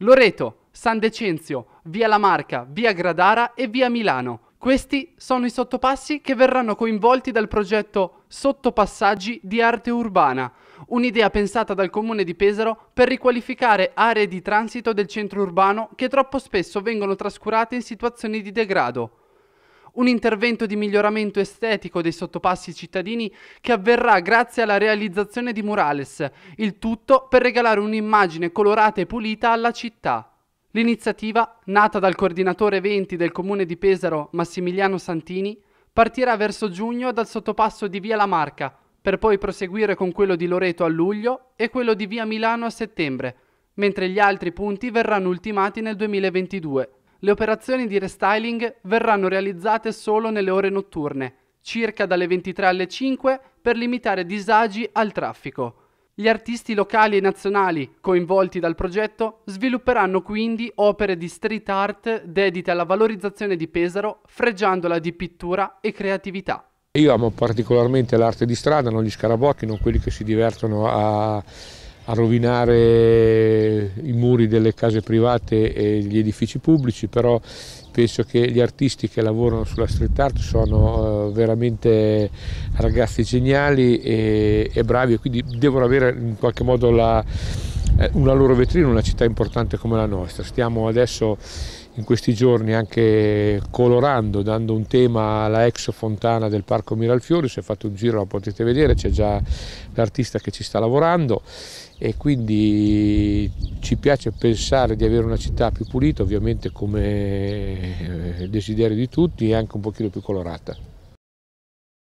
Loreto, San Decenzio, Via La Marca, Via Gradara e Via Milano. Questi sono i sottopassi che verranno coinvolti dal progetto Sottopassaggi di arte urbana, un'idea pensata dal comune di Pesaro per riqualificare aree di transito del centro urbano che troppo spesso vengono trascurate in situazioni di degrado un intervento di miglioramento estetico dei sottopassi cittadini che avverrà grazie alla realizzazione di murales, il tutto per regalare un'immagine colorata e pulita alla città. L'iniziativa, nata dal coordinatore eventi del comune di Pesaro Massimiliano Santini, partirà verso giugno dal sottopasso di Via La Marca, per poi proseguire con quello di Loreto a luglio e quello di Via Milano a settembre, mentre gli altri punti verranno ultimati nel 2022. Le operazioni di restyling verranno realizzate solo nelle ore notturne, circa dalle 23 alle 5, per limitare disagi al traffico. Gli artisti locali e nazionali coinvolti dal progetto svilupperanno quindi opere di street art dedite alla valorizzazione di Pesaro, freggiandola di pittura e creatività. Io amo particolarmente l'arte di strada, non gli scarabocchi, non quelli che si divertono a, a rovinare quelli delle case private e gli edifici pubblici, però penso che gli artisti che lavorano sulla street art sono eh, veramente ragazzi geniali e, e bravi e quindi devono avere in qualche modo la eh, una loro vetrina in una città importante come la nostra. Stiamo adesso in questi giorni anche colorando, dando un tema alla ex fontana del Parco Miralfiori, se fate un giro la potete vedere, c'è già l'artista che ci sta lavorando e quindi ci piace pensare di avere una città più pulita, ovviamente come eh, desiderio di tutti e anche un pochino più colorata.